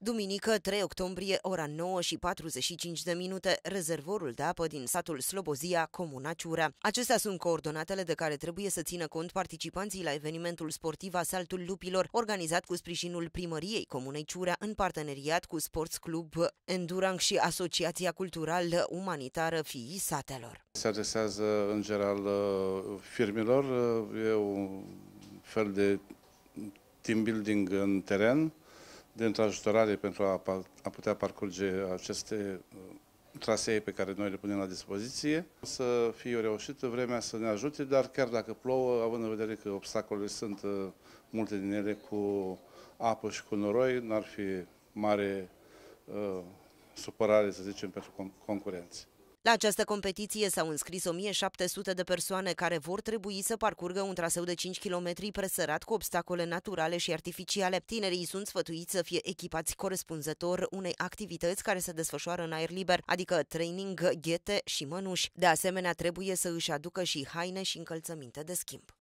Duminică, 3 octombrie, ora 9 și 45 de minute, rezervorul de apă din satul Slobozia, Comuna Ciura. Acestea sunt coordonatele de care trebuie să țină cont participanții la evenimentul sportiv Asaltul Lupilor, organizat cu sprijinul primăriei Comunei Ciura în parteneriat cu Sports Club Endurang și Asociația Cultural Umanitară Fii Satelor. Se adresează în general uh, firmelor, uh, e un fel de team building în teren, de ajutorare pentru a, a putea parcurge aceste uh, trasee pe care noi le punem la dispoziție. Să fie o reușită vremea să ne ajute, dar chiar dacă plouă, având în vedere că obstacolele sunt uh, multe din ele cu apă și cu noroi, n-ar fi mare uh, supărare, să zicem, pentru concurenți. La această competiție s-au înscris 1700 de persoane care vor trebui să parcurgă un traseu de 5 km presărat cu obstacole naturale și artificiale. Tinerii sunt sfătuiți să fie echipați corespunzător unei activități care se desfășoară în aer liber, adică training, ghete și mănuși. De asemenea, trebuie să își aducă și haine și încălțăminte de schimb.